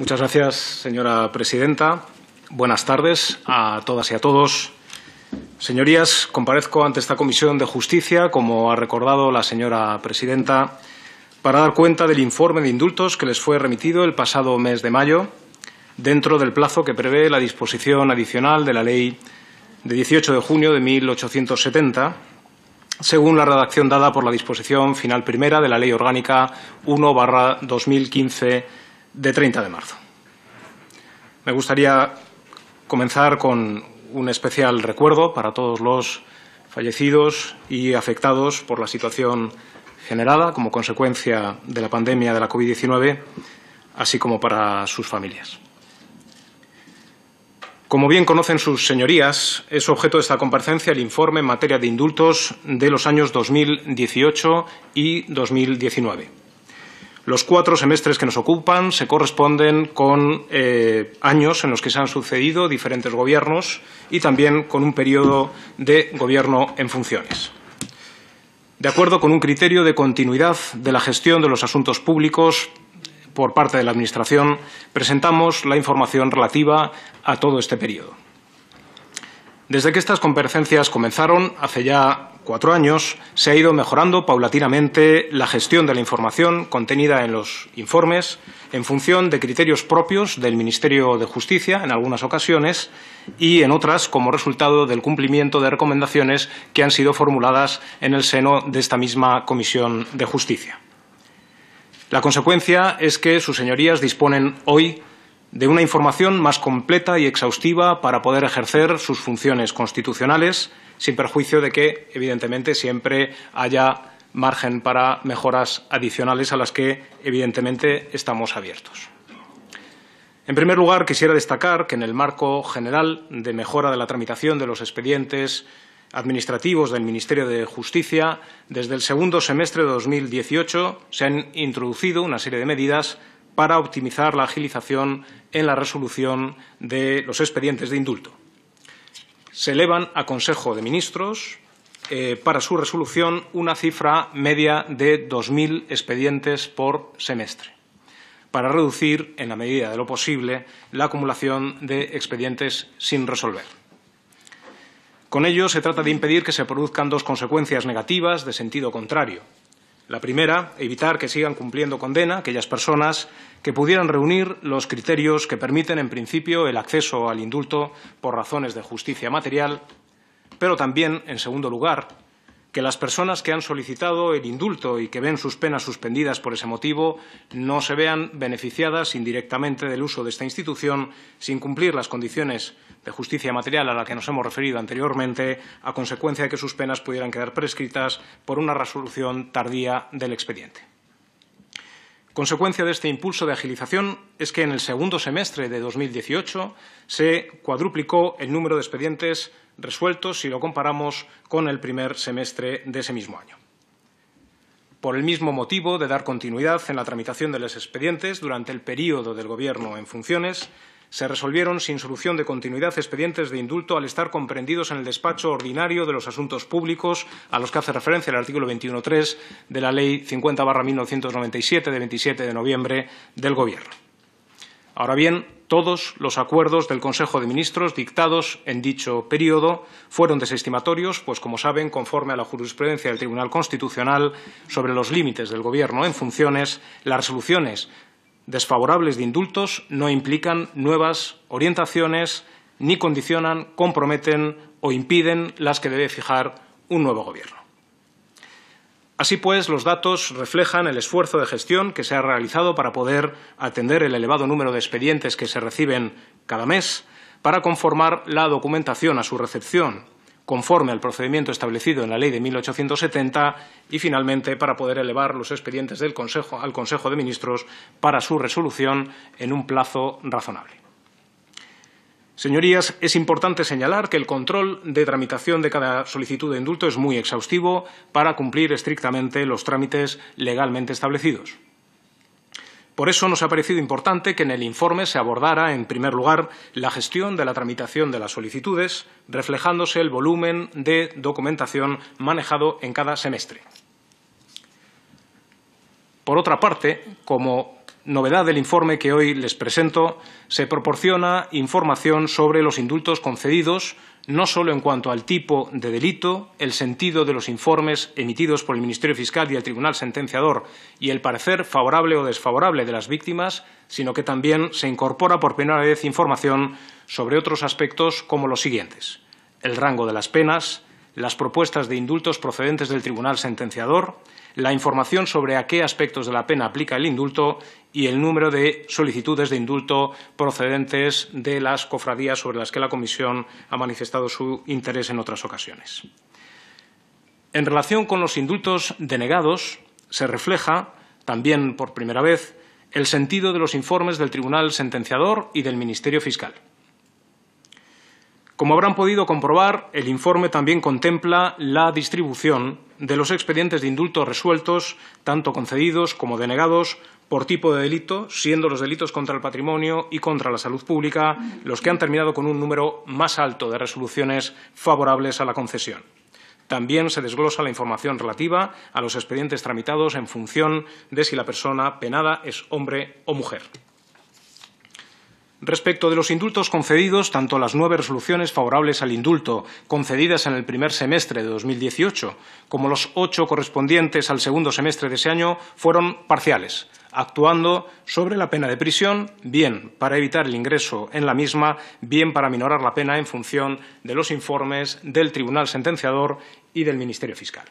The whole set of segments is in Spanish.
Muchas gracias, señora presidenta. Buenas tardes a todas y a todos. Señorías, comparezco ante esta Comisión de Justicia, como ha recordado la señora presidenta, para dar cuenta del informe de indultos que les fue remitido el pasado mes de mayo, dentro del plazo que prevé la disposición adicional de la Ley de 18 de junio de 1870, según la redacción dada por la disposición final primera de la Ley Orgánica 1-2015 de 30 de marzo. Me gustaría comenzar con un especial recuerdo para todos los fallecidos y afectados por la situación generada como consecuencia de la pandemia de la COVID-19, así como para sus familias. Como bien conocen sus señorías, es objeto de esta comparecencia el informe en materia de indultos de los años 2018 y 2019. Los cuatro semestres que nos ocupan se corresponden con eh, años en los que se han sucedido diferentes gobiernos y también con un periodo de gobierno en funciones. De acuerdo con un criterio de continuidad de la gestión de los asuntos públicos por parte de la Administración, presentamos la información relativa a todo este periodo. Desde que estas comparecencias comenzaron, hace ya cuatro años, se ha ido mejorando paulatinamente la gestión de la información contenida en los informes en función de criterios propios del Ministerio de Justicia en algunas ocasiones y en otras como resultado del cumplimiento de recomendaciones que han sido formuladas en el seno de esta misma Comisión de Justicia. La consecuencia es que sus señorías disponen hoy de una información más completa y exhaustiva para poder ejercer sus funciones constitucionales, sin perjuicio de que, evidentemente, siempre haya margen para mejoras adicionales a las que, evidentemente, estamos abiertos. En primer lugar, quisiera destacar que en el marco general de mejora de la tramitación de los expedientes administrativos del Ministerio de Justicia, desde el segundo semestre de 2018 se han introducido una serie de medidas para optimizar la agilización en la resolución de los expedientes de indulto. Se elevan a Consejo de Ministros eh, para su resolución una cifra media de 2.000 expedientes por semestre, para reducir, en la medida de lo posible, la acumulación de expedientes sin resolver. Con ello, se trata de impedir que se produzcan dos consecuencias negativas de sentido contrario la primera, evitar que sigan cumpliendo condena aquellas personas que pudieran reunir los criterios que permiten, en principio, el acceso al indulto por razones de justicia material, pero también, en segundo lugar, que las personas que han solicitado el indulto y que ven sus penas suspendidas por ese motivo no se vean beneficiadas indirectamente del uso de esta institución sin cumplir las condiciones de justicia material a la que nos hemos referido anteriormente a consecuencia de que sus penas pudieran quedar prescritas por una resolución tardía del expediente. Consecuencia de este impulso de agilización es que en el segundo semestre de 2018 se cuadruplicó el número de expedientes resueltos si lo comparamos con el primer semestre de ese mismo año. Por el mismo motivo de dar continuidad en la tramitación de los expedientes durante el período del Gobierno en funciones, se resolvieron sin solución de continuidad expedientes de indulto al estar comprendidos en el despacho ordinario de los asuntos públicos a los que hace referencia el artículo 21.3 de la Ley 50-1997 de 27 de noviembre del Gobierno. Ahora bien, todos los acuerdos del Consejo de Ministros dictados en dicho período fueron desestimatorios, pues, como saben, conforme a la jurisprudencia del Tribunal Constitucional sobre los límites del Gobierno en funciones, las resoluciones desfavorables de indultos no implican nuevas orientaciones ni condicionan, comprometen o impiden las que debe fijar un nuevo Gobierno. Así pues, los datos reflejan el esfuerzo de gestión que se ha realizado para poder atender el elevado número de expedientes que se reciben cada mes, para conformar la documentación a su recepción, conforme al procedimiento establecido en la Ley de 1870 y, finalmente, para poder elevar los expedientes del Consejo al Consejo de Ministros para su resolución en un plazo razonable. Señorías, es importante señalar que el control de tramitación de cada solicitud de indulto es muy exhaustivo para cumplir estrictamente los trámites legalmente establecidos. Por eso nos ha parecido importante que en el informe se abordara, en primer lugar, la gestión de la tramitación de las solicitudes, reflejándose el volumen de documentación manejado en cada semestre. Por otra parte, como novedad del informe que hoy les presento, se proporciona información sobre los indultos concedidos, no solo en cuanto al tipo de delito, el sentido de los informes emitidos por el Ministerio Fiscal y el Tribunal Sentenciador y el parecer favorable o desfavorable de las víctimas, sino que también se incorpora por primera vez información sobre otros aspectos como los siguientes. El rango de las penas, las propuestas de indultos procedentes del tribunal sentenciador, la información sobre a qué aspectos de la pena aplica el indulto y el número de solicitudes de indulto procedentes de las cofradías sobre las que la Comisión ha manifestado su interés en otras ocasiones. En relación con los indultos denegados, se refleja, también por primera vez, el sentido de los informes del Tribunal Sentenciador y del Ministerio Fiscal. Como habrán podido comprobar, el informe también contempla la distribución de los expedientes de indulto resueltos, tanto concedidos como denegados, por tipo de delito, siendo los delitos contra el patrimonio y contra la salud pública los que han terminado con un número más alto de resoluciones favorables a la concesión. También se desglosa la información relativa a los expedientes tramitados en función de si la persona penada es hombre o mujer. Respecto de los indultos concedidos, tanto las nueve resoluciones favorables al indulto concedidas en el primer semestre de 2018 como los ocho correspondientes al segundo semestre de ese año fueron parciales, actuando sobre la pena de prisión, bien para evitar el ingreso en la misma, bien para minorar la pena en función de los informes del Tribunal Sentenciador y del Ministerio Fiscal.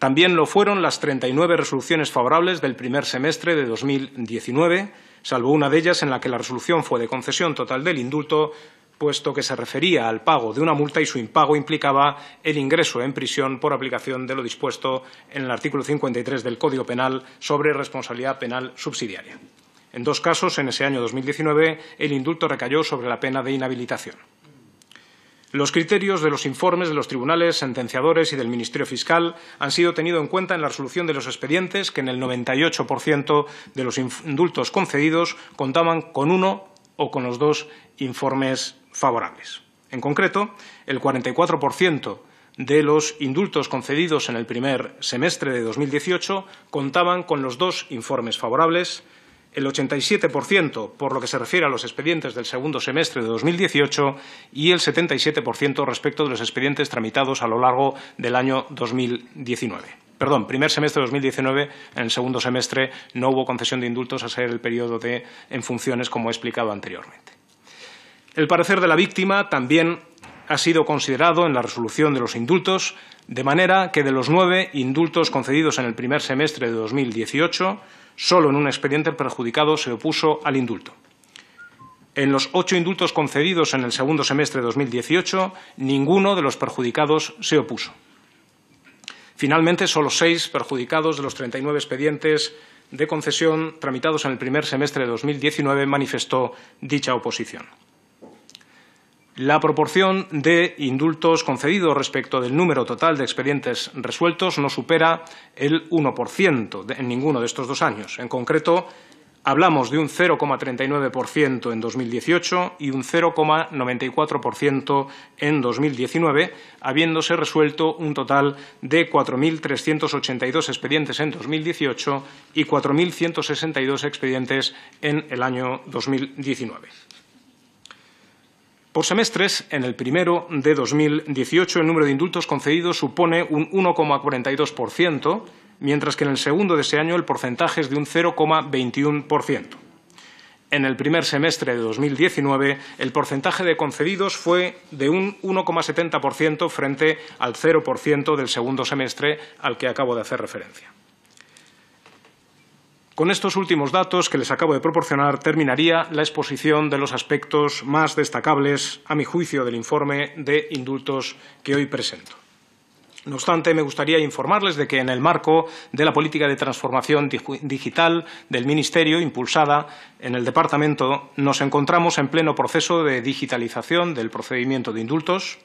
También lo fueron las treinta y nueve resoluciones favorables del primer semestre de 2019, salvo una de ellas en la que la resolución fue de concesión total del indulto, puesto que se refería al pago de una multa y su impago implicaba el ingreso en prisión por aplicación de lo dispuesto en el artículo 53 del Código Penal sobre responsabilidad penal subsidiaria. En dos casos, en ese año 2019, el indulto recayó sobre la pena de inhabilitación. Los criterios de los informes de los tribunales sentenciadores y del Ministerio Fiscal han sido tenidos en cuenta en la resolución de los expedientes que en el 98% de los indultos concedidos contaban con uno o con los dos informes favorables. En concreto, el 44% de los indultos concedidos en el primer semestre de 2018 contaban con los dos informes favorables, el 87% por lo que se refiere a los expedientes del segundo semestre de 2018 y el 77% respecto de los expedientes tramitados a lo largo del año 2019. Perdón, primer semestre de 2019, en el segundo semestre no hubo concesión de indultos a ser el periodo de en funciones como he explicado anteriormente. El parecer de la víctima también ha sido considerado en la resolución de los indultos, de manera que de los nueve indultos concedidos en el primer semestre de 2018, solo en un expediente perjudicado se opuso al indulto. En los ocho indultos concedidos en el segundo semestre de 2018, ninguno de los perjudicados se opuso. Finalmente, solo seis perjudicados de los 39 expedientes de concesión tramitados en el primer semestre de 2019 manifestó dicha oposición. La proporción de indultos concedidos respecto del número total de expedientes resueltos no supera el 1% en ninguno de estos dos años. En concreto, hablamos de un 0,39% en 2018 y un 0,94% en 2019, habiéndose resuelto un total de 4.382 expedientes en 2018 y 4.162 expedientes en el año 2019. Por semestres, en el primero de 2018 el número de indultos concedidos supone un 1,42%, mientras que en el segundo de ese año el porcentaje es de un 0,21%. En el primer semestre de 2019 el porcentaje de concedidos fue de un 1,70% frente al 0% del segundo semestre al que acabo de hacer referencia. Con estos últimos datos que les acabo de proporcionar terminaría la exposición de los aspectos más destacables, a mi juicio, del informe de indultos que hoy presento. No obstante, me gustaría informarles de que en el marco de la política de transformación digital del Ministerio impulsada en el Departamento nos encontramos en pleno proceso de digitalización del procedimiento de indultos,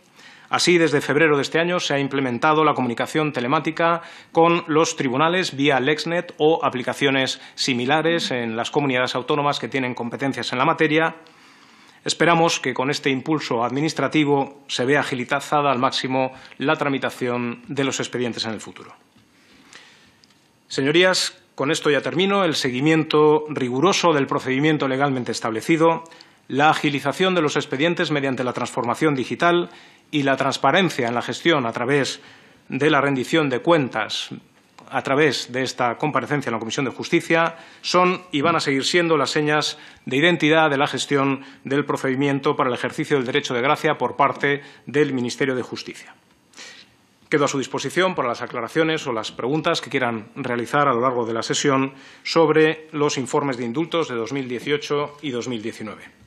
Así, desde febrero de este año se ha implementado la comunicación telemática con los tribunales vía LexNet o aplicaciones similares en las comunidades autónomas que tienen competencias en la materia. Esperamos que con este impulso administrativo se vea agilizada al máximo la tramitación de los expedientes en el futuro. Señorías, con esto ya termino. El seguimiento riguroso del procedimiento legalmente establecido la agilización de los expedientes mediante la transformación digital y la transparencia en la gestión a través de la rendición de cuentas a través de esta comparecencia en la Comisión de Justicia son y van a seguir siendo las señas de identidad de la gestión del procedimiento para el ejercicio del derecho de gracia por parte del Ministerio de Justicia. Quedo a su disposición para las aclaraciones o las preguntas que quieran realizar a lo largo de la sesión sobre los informes de indultos de 2018 y 2019.